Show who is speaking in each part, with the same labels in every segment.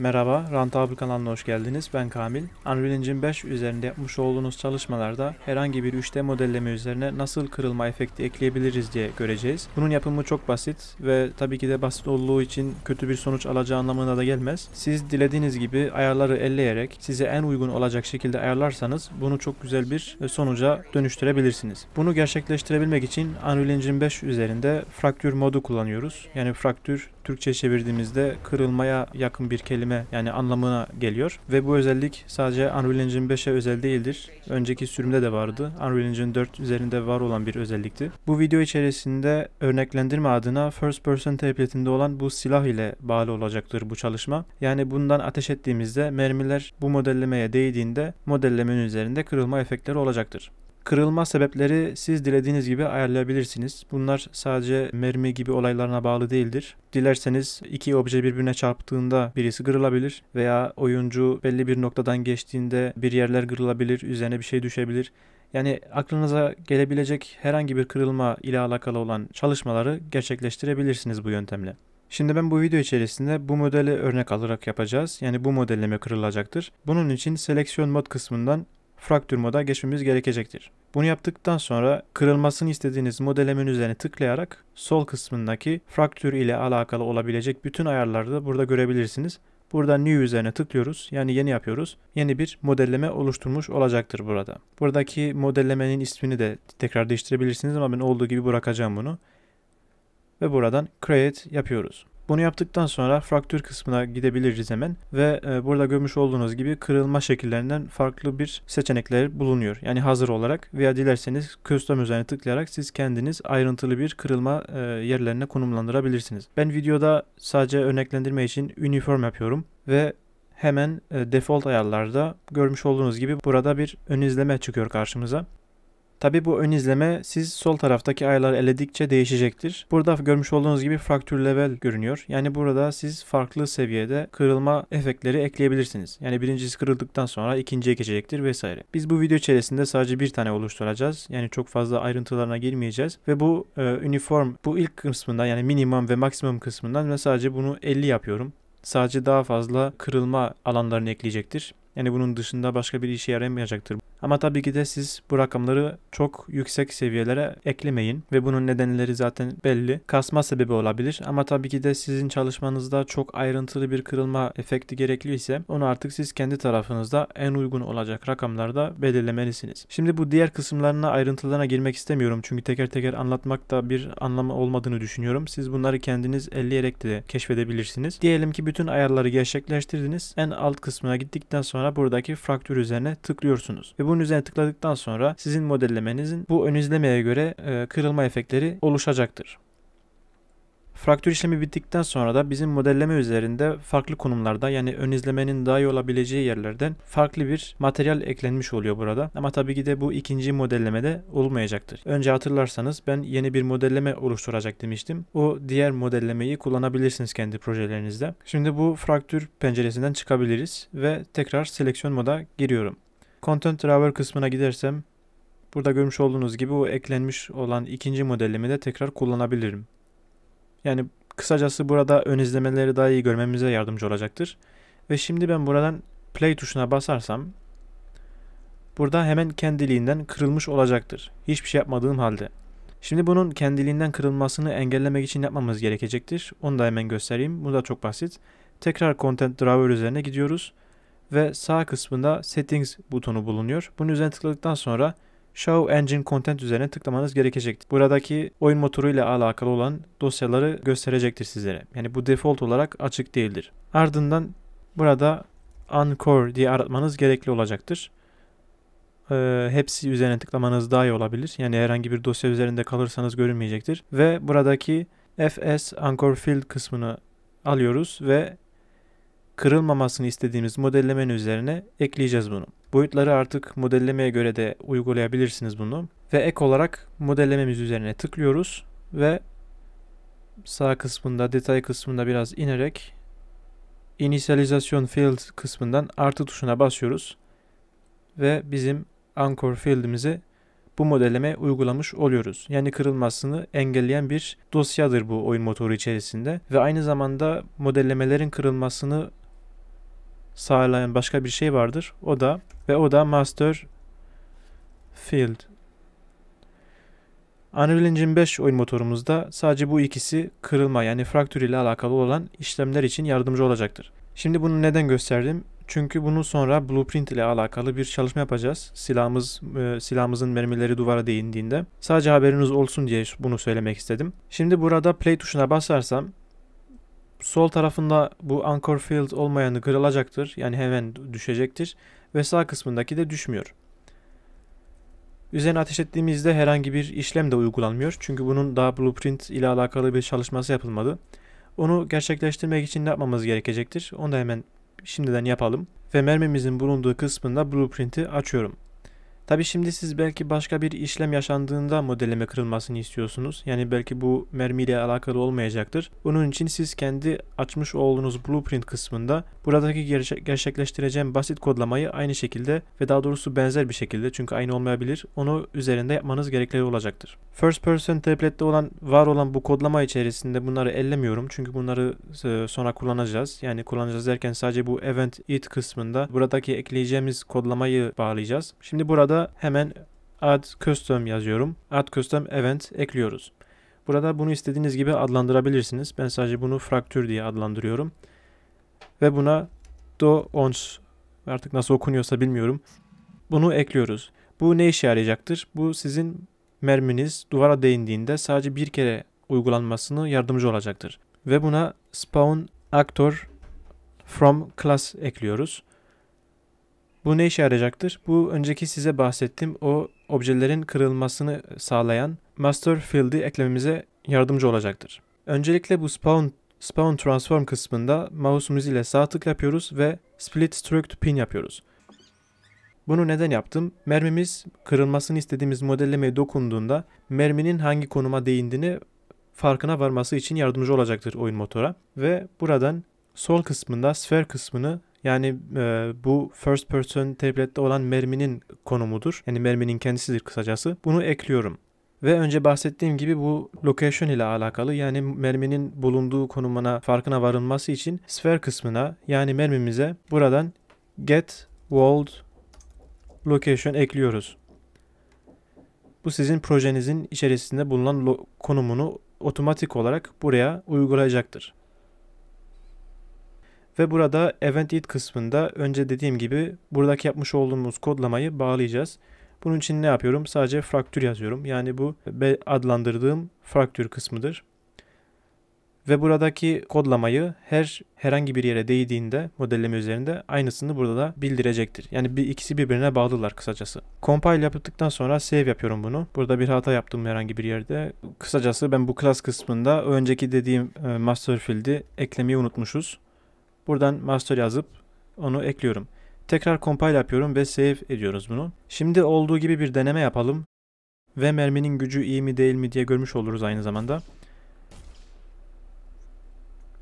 Speaker 1: Merhaba, Rantabl kanalına hoş geldiniz. Ben Kamil. Unreal Engine 5 üzerinde yapmış olduğunuz çalışmalarda herhangi bir 3D modelleme üzerine nasıl kırılma efekti ekleyebiliriz diye göreceğiz. Bunun yapımı çok basit ve tabii ki de basit olduğu için kötü bir sonuç alacağı anlamına da gelmez. Siz dilediğiniz gibi ayarları elleyerek size en uygun olacak şekilde ayarlarsanız bunu çok güzel bir e, sonuca dönüştürebilirsiniz. Bunu gerçekleştirebilmek için Unreal Engine 5 üzerinde Fraktür modu kullanıyoruz. Yani fraktür Türkçe çevirdiğimizde kırılmaya yakın bir kelime yani anlamına geliyor. Ve bu özellik sadece Unreal Engine 5'e özel değildir. Önceki sürümde de vardı. Unreal Engine 4 üzerinde var olan bir özellikti. Bu video içerisinde örneklendirme adına First Person tabletinde olan bu silah ile bağlı olacaktır bu çalışma. Yani bundan ateş ettiğimizde mermiler bu modellemeye değdiğinde modellemenin üzerinde kırılma efektleri olacaktır. Kırılma sebepleri siz dilediğiniz gibi ayarlayabilirsiniz. Bunlar sadece mermi gibi olaylarına bağlı değildir. Dilerseniz iki obje birbirine çarptığında birisi kırılabilir veya oyuncu belli bir noktadan geçtiğinde bir yerler kırılabilir, üzerine bir şey düşebilir. Yani aklınıza gelebilecek herhangi bir kırılma ile alakalı olan çalışmaları gerçekleştirebilirsiniz bu yöntemle. Şimdi ben bu video içerisinde bu modeli örnek alarak yapacağız. Yani bu modelleme kırılacaktır. Bunun için seleksiyon mod kısmından fraktür moda geçmemiz gerekecektir. Bunu yaptıktan sonra kırılmasını istediğiniz modelemin üzerine tıklayarak sol kısmındaki fraktür ile alakalı olabilecek bütün ayarları da burada görebilirsiniz. Burada new üzerine tıklıyoruz. Yani yeni yapıyoruz. Yeni bir modelleme oluşturmuş olacaktır burada. Buradaki modellemenin ismini de tekrar değiştirebilirsiniz ama ben olduğu gibi bırakacağım bunu. Ve buradan create yapıyoruz. Bunu yaptıktan sonra fraktür kısmına gidebiliriz hemen ve e, burada görmüş olduğunuz gibi kırılma şekillerinden farklı bir seçenekler bulunuyor. Yani hazır olarak veya dilerseniz custom üzerine tıklayarak siz kendiniz ayrıntılı bir kırılma e, yerlerine konumlandırabilirsiniz. Ben videoda sadece örneklendirme için uniform yapıyorum ve hemen e, default ayarlarda görmüş olduğunuz gibi burada bir ön izleme çıkıyor karşımıza. Tabi bu ön izleme siz sol taraftaki ayarları eledikçe değişecektir. Burada görmüş olduğunuz gibi fraktür level görünüyor. Yani burada siz farklı seviyede kırılma efektleri ekleyebilirsiniz. Yani birincisi kırıldıktan sonra ikinciye geçecektir vesaire. Biz bu video içerisinde sadece bir tane oluşturacağız. Yani çok fazla ayrıntılarına girmeyeceğiz. Ve bu e, uniform bu ilk kısmında yani minimum ve maksimum kısmından ben sadece bunu 50 yapıyorum. Sadece daha fazla kırılma alanlarını ekleyecektir. Yani bunun dışında başka bir işe yaramayacaktır. Ama tabii ki de siz bu rakamları çok yüksek seviyelere eklemeyin ve bunun nedenleri zaten belli. Kasma sebebi olabilir ama tabii ki de sizin çalışmanızda çok ayrıntılı bir kırılma efekti gerekli ise onu artık siz kendi tarafınızda en uygun olacak rakamlarda belirlemelisiniz. Şimdi bu diğer kısımlarına ayrıntılarına girmek istemiyorum çünkü teker teker anlatmak da bir anlamı olmadığını düşünüyorum. Siz bunları kendiniz elleyerek de keşfedebilirsiniz. Diyelim ki bütün ayarları gerçekleştirdiniz. En alt kısmına gittikten sonra sonra buradaki fraktür üzerine tıklıyorsunuz. Ve bunun üzerine tıkladıktan sonra sizin modellemenizin bu ön izlemeye göre e, kırılma efektleri oluşacaktır. Fraktür işlemi bittikten sonra da bizim modelleme üzerinde farklı konumlarda yani ön izlemenin daha iyi olabileceği yerlerden farklı bir materyal eklenmiş oluyor burada. Ama tabii ki de bu ikinci modellemede olmayacaktır. Önce hatırlarsanız ben yeni bir modelleme oluşturacak demiştim. O diğer modellemeyi kullanabilirsiniz kendi projelerinizde. Şimdi bu fraktür penceresinden çıkabiliriz ve tekrar seleksiyon moda giriyorum. Content Driver kısmına gidersem burada görmüş olduğunuz gibi o eklenmiş olan ikinci modellemede tekrar kullanabilirim. Yani kısacası burada ön izlemeleri daha iyi görmemize yardımcı olacaktır. Ve şimdi ben buradan play tuşuna basarsam burada hemen kendiliğinden kırılmış olacaktır. Hiçbir şey yapmadığım halde. Şimdi bunun kendiliğinden kırılmasını engellemek için yapmamız gerekecektir. Onu da hemen göstereyim. Bu da çok basit. Tekrar Content Driver üzerine gidiyoruz ve sağ kısmında Settings butonu bulunuyor. Bunun üzerine tıkladıktan sonra Show Engine Content üzerine tıklamanız gerekecektir. Buradaki oyun motoruyla alakalı olan dosyaları gösterecektir sizlere. Yani bu default olarak açık değildir. Ardından burada Ancore diye aratmanız gerekli olacaktır. Ee, hepsi üzerine tıklamanız daha iyi olabilir. Yani herhangi bir dosya üzerinde kalırsanız görünmeyecektir. Ve buradaki FS Anchor Field kısmını alıyoruz ve kırılmamasını istediğimiz modellemenin üzerine ekleyeceğiz bunu. Boyutları artık modellemeye göre de uygulayabilirsiniz bunu. Ve ek olarak modellememiz üzerine tıklıyoruz ve sağ kısmında detay kısmında biraz inerek initialization field kısmından artı tuşuna basıyoruz ve bizim anchor field'imizi bu modelleme uygulamış oluyoruz. Yani kırılmasını engelleyen bir dosyadır bu oyun motoru içerisinde ve aynı zamanda modellemelerin kırılmasını sağlayan başka bir şey vardır. O da ve o da master field. Unreal Engine 5 oyun motorumuzda sadece bu ikisi kırılma yani fraktür ile alakalı olan işlemler için yardımcı olacaktır. Şimdi bunu neden gösterdim? Çünkü bunu sonra blueprint ile alakalı bir çalışma yapacağız. Silahımız e, silahımızın mermileri duvara değindiğinde. Sadece haberiniz olsun diye bunu söylemek istedim. Şimdi burada play tuşuna basarsam Sol tarafında bu anchor field olmayanı kırılacaktır. Yani hemen düşecektir. Ve sağ kısmındaki de düşmüyor. Üzerine ateş ettiğimizde herhangi bir işlem de uygulanmıyor. Çünkü bunun daha blueprint ile alakalı bir çalışması yapılmadı. Onu gerçekleştirmek için ne yapmamız gerekecektir? Onu da hemen şimdiden yapalım. Ve mermimizin bulunduğu kısmında blueprinti açıyorum. Tabi şimdi siz belki başka bir işlem yaşandığında modelleme kırılmasını istiyorsunuz. Yani belki bu mermiyle alakalı olmayacaktır. Bunun için siz kendi açmış olduğunuz blueprint kısmında buradaki gerçekleştireceğim basit kodlamayı aynı şekilde ve daha doğrusu benzer bir şekilde çünkü aynı olmayabilir onu üzerinde yapmanız gerekli olacaktır. First person template'de olan var olan bu kodlama içerisinde bunları ellemiyorum çünkü bunları e, sonra kullanacağız. Yani kullanacağız derken sadece bu event it kısmında buradaki ekleyeceğimiz kodlamayı bağlayacağız. Şimdi burada hemen add custom yazıyorum. Add custom event ekliyoruz. Burada bunu istediğiniz gibi adlandırabilirsiniz. Ben sadece bunu fraktür diye adlandırıyorum. Ve buna do ons artık nasıl okunuyorsa bilmiyorum. Bunu ekliyoruz. Bu ne işe yarayacaktır? Bu sizin merminiz duvara değindiğinde sadece bir kere uygulanmasını yardımcı olacaktır. Ve buna spawn actor from class ekliyoruz. Bu ne işe yarayacaktır? Bu önceki size bahsettiğim o objelerin kırılmasını sağlayan master field'i eklememize yardımcı olacaktır. Öncelikle bu spawn spawn transform kısmında mouse'umuz ile sağ tık yapıyoruz ve split stroke to pin yapıyoruz. Bunu neden yaptım? Mermimiz kırılmasını istediğimiz modellemeye dokunduğunda merminin hangi konuma değindiğini farkına varması için yardımcı olacaktır oyun motora. Ve buradan sol kısmında sfer kısmını yani e, bu first person tablette olan merminin konumudur. Yani merminin kendisidir kısacası. Bunu ekliyorum. Ve önce bahsettiğim gibi bu location ile alakalı yani merminin bulunduğu konumuna farkına varılması için sphere kısmına yani mermimize buradan get world location ekliyoruz. Bu sizin projenizin içerisinde bulunan konumunu otomatik olarak buraya uygulayacaktır. Ve burada event it kısmında önce dediğim gibi buradaki yapmış olduğumuz kodlamayı bağlayacağız. Bunun için ne yapıyorum? Sadece fraktür yazıyorum. Yani bu adlandırdığım fraktür kısmıdır. Ve buradaki kodlamayı her herhangi bir yere değdiğinde modelleme üzerinde aynısını burada da bildirecektir. Yani bir ikisi birbirine bağlılar kısacası. Compile yaptıktan sonra save yapıyorum bunu. Burada bir hata yaptım herhangi bir yerde. Kısacası ben bu class kısmında önceki dediğim e, master field'i eklemeyi unutmuşuz. Buradan master yazıp onu ekliyorum. Tekrar compile yapıyorum ve save ediyoruz bunu. Şimdi olduğu gibi bir deneme yapalım. Ve merminin gücü iyi mi değil mi diye görmüş oluruz aynı zamanda.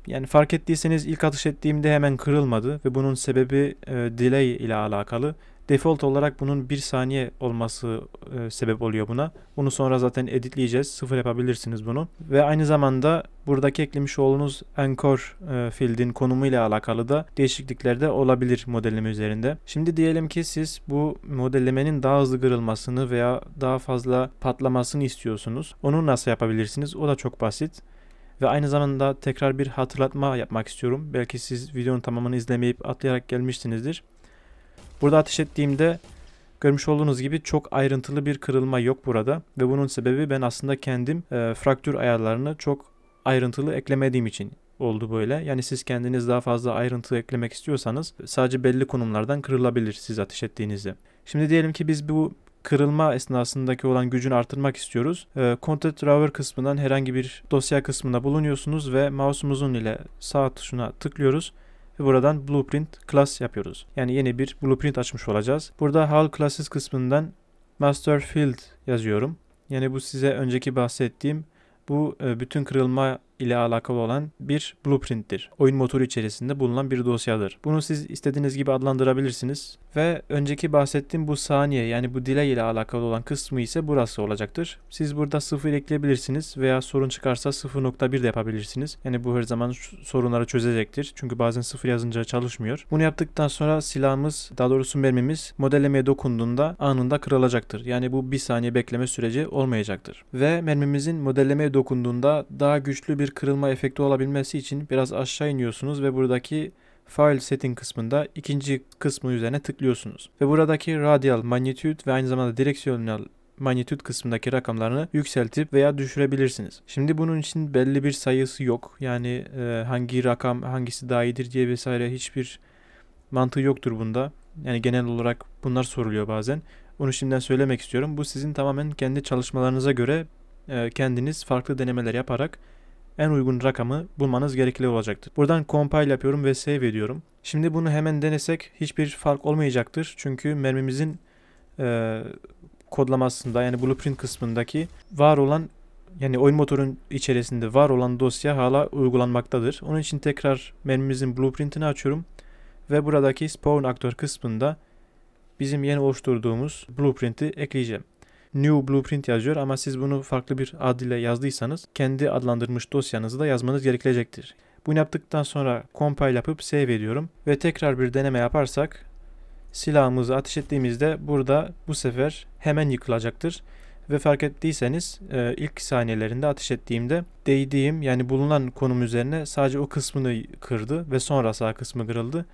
Speaker 1: Yani fark ettiyseniz ilk atış ettiğimde hemen kırılmadı ve bunun sebebi e, delay ile alakalı. Default olarak bunun 1 saniye olması e, sebep oluyor buna. Bunu sonra zaten editleyeceğiz. Sıfır yapabilirsiniz bunu. Ve aynı zamanda buradaki eklemiş olduğunuz Anchor e, field'in konumu ile alakalı da değişiklikler de olabilir modelleme üzerinde. Şimdi diyelim ki siz bu modellemenin daha hızlı kırılmasını veya daha fazla patlamasını istiyorsunuz. Onu nasıl yapabilirsiniz? O da çok basit. Ve aynı zamanda tekrar bir hatırlatma yapmak istiyorum. Belki siz videonun tamamını izlemeyip atlayarak gelmişsinizdir. Burada ateş ettiğimde görmüş olduğunuz gibi çok ayrıntılı bir kırılma yok burada. Ve bunun sebebi ben aslında kendim e, fraktür ayarlarını çok ayrıntılı eklemediğim için oldu böyle. Yani siz kendiniz daha fazla ayrıntı eklemek istiyorsanız sadece belli konumlardan kırılabilir siz ateş ettiğinizde. Şimdi diyelim ki biz bu kırılma esnasındaki olan gücünü artırmak istiyoruz. E, Content Drawer kısmından herhangi bir dosya kısmında bulunuyorsunuz ve mouse'umuzun ile sağ tuşuna tıklıyoruz ve buradan blueprint class yapıyoruz. Yani yeni bir blueprint açmış olacağız. Burada hal classes kısmından master field yazıyorum. Yani bu size önceki bahsettiğim bu e, bütün kırılma ile alakalı olan bir blueprint'tir. Oyun motoru içerisinde bulunan bir dosyadır. Bunu siz istediğiniz gibi adlandırabilirsiniz ve önceki bahsettiğim bu saniye yani bu delay ile alakalı olan kısmı ise burası olacaktır. Siz burada sıfır ekleyebilirsiniz veya sorun çıkarsa 0.1 de yapabilirsiniz. Yani bu her zaman sorunları çözecektir. Çünkü bazen sıfır yazınca çalışmıyor. Bunu yaptıktan sonra silahımız daha doğrusu mermimiz modellemeye dokunduğunda anında kırılacaktır. Yani bu bir saniye bekleme süreci olmayacaktır. Ve mermimizin modellemeye dokunduğunda daha güçlü bir bir kırılma efekti olabilmesi için biraz aşağı iniyorsunuz ve buradaki File Setting kısmında ikinci kısmı üzerine tıklıyorsunuz. Ve buradaki Radial Magnitude ve aynı zamanda Directional Magnitude kısmındaki rakamlarını yükseltip veya düşürebilirsiniz. Şimdi bunun için belli bir sayısı yok. Yani e, hangi rakam hangisi daha iyidir diye vesaire hiçbir mantığı yoktur bunda. Yani genel olarak bunlar soruluyor bazen. Onu şimdiden söylemek istiyorum. Bu sizin tamamen kendi çalışmalarınıza göre e, kendiniz farklı denemeler yaparak en uygun rakamı bulmanız gerekli olacaktır. Buradan compile yapıyorum ve save ediyorum. Şimdi bunu hemen denesek hiçbir fark olmayacaktır. Çünkü mermimizin e, kodlamasında yani blueprint kısmındaki var olan yani oyun motorun içerisinde var olan dosya hala uygulanmaktadır. Onun için tekrar mermimizin blueprintini açıyorum ve buradaki spawn aktör kısmında bizim yeni oluşturduğumuz blueprinti ekleyeceğim. New Blueprint yazıyor ama siz bunu farklı bir ad ile yazdıysanız kendi adlandırmış dosyanızı da yazmanız gerekecektir. Bunu yaptıktan sonra compile yapıp save ediyorum ve tekrar bir deneme yaparsak silahımızı ateş ettiğimizde burada bu sefer hemen yıkılacaktır. Ve fark ettiyseniz e, ilk saniyelerinde ateş ettiğimde değdiğim yani bulunan konum üzerine sadece o kısmını kırdı ve sonra sağ kısmı kırıldı.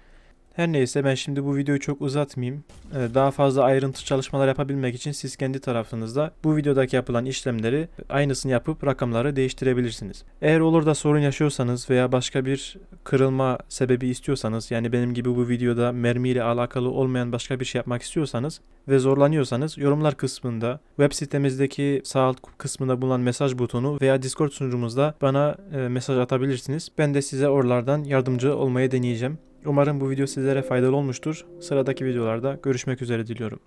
Speaker 1: Her neyse ben şimdi bu videoyu çok uzatmayayım. Ee, daha fazla ayrıntı çalışmalar yapabilmek için siz kendi tarafınızda bu videodaki yapılan işlemleri aynısını yapıp rakamları değiştirebilirsiniz. Eğer olur da sorun yaşıyorsanız veya başka bir kırılma sebebi istiyorsanız yani benim gibi bu videoda mermiyle alakalı olmayan başka bir şey yapmak istiyorsanız ve zorlanıyorsanız yorumlar kısmında web sitemizdeki sağ alt kısmında bulunan mesaj butonu veya Discord sunucumuzda bana e, mesaj atabilirsiniz. Ben de size oralardan yardımcı olmaya deneyeceğim. Umarım bu video sizlere faydalı olmuştur. Sıradaki videolarda görüşmek üzere diliyorum.